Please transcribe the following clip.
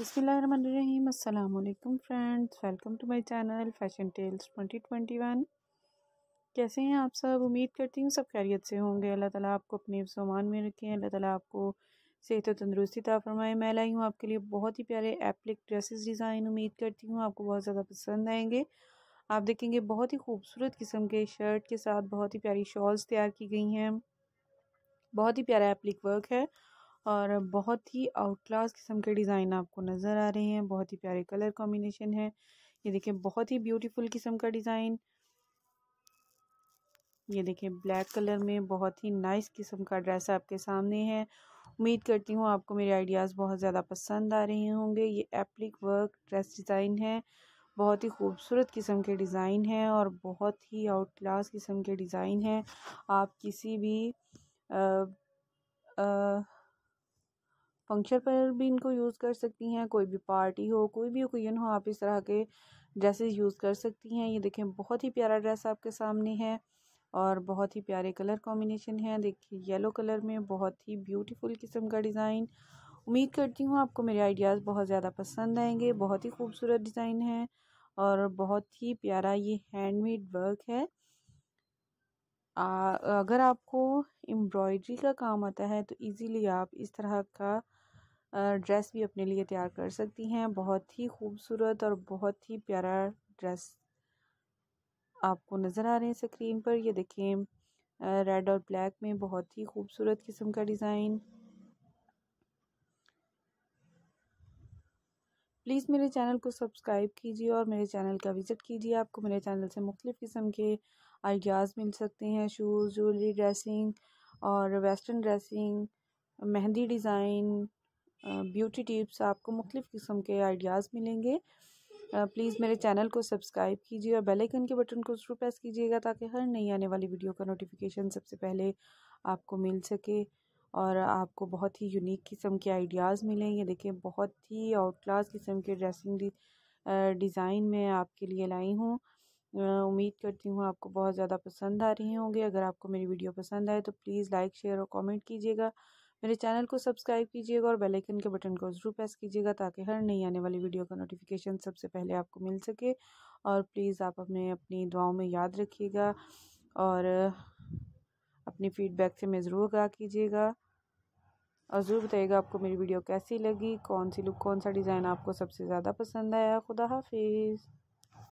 बसमीम अल्लाम friends welcome to my channel fashion tales 2021 कैसे हैं आप सब उम्मीद करती हूँ सब खैरियत से होंगे अल्लाह ताला आपको अपने सामान में रखें अल्लाह ताला आपको सेहत और तंदरुस्ती ता फरमाए मैं लाई हूँ आपके लिए बहुत ही प्यारे एप्लिक ड्रेसेस डिज़ाइन उम्मीद करती हूँ आपको बहुत ज़्यादा पसंद आएंगे आप देखेंगे बहुत ही खूबसूरत किस्म के शर्ट के साथ बहुत ही प्यारी शॉल्स तैयार की गई हैं बहुत ही प्यारा एप्लिक वर्क है और बहुत ही आउट क्लास किस्म के डिज़ाइन आपको नज़र आ रहे हैं बहुत ही प्यारे कलर कॉम्बिनेशन है ये देखिए बहुत ही ब्यूटीफुल किस्म का डिज़ाइन ये देखिए ब्लैक कलर में बहुत ही नाइस किस्म का ड्रेस आपके सामने है उम्मीद करती हूँ आपको मेरे आइडियाज़ बहुत ज़्यादा पसंद आ रहे होंगे ये एप्लिक वर्क ड्रेस डिज़ाइन है बहुत ही खूबसूरत किस्म के डिज़ाइन है और बहुत ही आउट क्लास किस्म के डिज़ाइन है आप किसी भी आ, आ, फंक्शन पर भी इनको यूज़ कर सकती हैं कोई भी पार्टी हो कोई भी ओकेजन हो आप इस तरह के ड्रेसेस यूज़ कर सकती हैं ये देखें बहुत ही प्यारा ड्रेस आपके सामने है और बहुत ही प्यारे कलर कॉम्बिनेशन है देखिए येलो कलर में बहुत ही ब्यूटीफुल किस्म का डिज़ाइन उम्मीद करती हूँ आपको मेरे आइडियाज़ बहुत ज़्यादा पसंद आएंगे बहुत ही खूबसूरत डिज़ाइन है और बहुत ही प्यारा ये हैंडमेड वर्क है आ, अगर आपको एम्ब्रॉयडरी का काम आता है तो इजीली आप इस तरह का ड्रेस भी अपने लिए तैयार कर सकती हैं बहुत ही खूबसूरत और बहुत ही प्यारा ड्रेस आपको नज़र आ रहे हैं स्क्रीन पर ये देखें रेड और ब्लैक में बहुत ही खूबसूरत किस्म का डिज़ाइन प्लीज़ मेरे चैनल को सब्सक्राइब कीजिए और मेरे चैनल का विज़िट कीजिए आपको मेरे चैनल से मुख्तु किस्म के आइडियाज़ मिल सकते हैं शूज़ ज्वेलरी ड्रेसिंग और western dressing mehndi design beauty tips आपको मुख्तु किस्म के आइडियाज़ मिलेंगे प्लीज़ मेरे चैनल को सब्सक्राइब कीजिए और बेल आइकन के बटन को ज़रूर प्रेस कीजिएगा ताकि हर नई आने वाली वीडियो का नोटिफिकेशन सबसे पहले आपको मिल सके और आपको बहुत ही यूनिक किस्म के आइडियाज़ मिलें देखिए बहुत ही आउट क्लास किस्म के ड्रेसिंग डिज़ाइन मैं आपके लिए लाई हूँ उम्मीद करती हूँ आपको बहुत ज़्यादा पसंद आ रही होंगी अगर आपको मेरी वीडियो पसंद आए तो प्लीज़ लाइक शेयर और कॉमेंट कीजिएगा मेरे चैनल को सब्सक्राइब कीजिएगा और बेल आइकन के बटन को ज़रूर प्रेस कीजिएगा ताकि हर नई आने वाली वीडियो का नोटिफिकेशन सबसे पहले आपको मिल सके और प्लीज़ आप हमें अपनी दुआओं में याद रखिएगा और अपनी फ़ीडबैक से मैं ज़रूर आगाह कीजिएगा और ज़रूर बताइएगा आपको मेरी वीडियो कैसी लगी कौन सी लुक कौन सा डिज़ाइन आपको सबसे ज़्यादा पसंद आया खुदा हाफिज़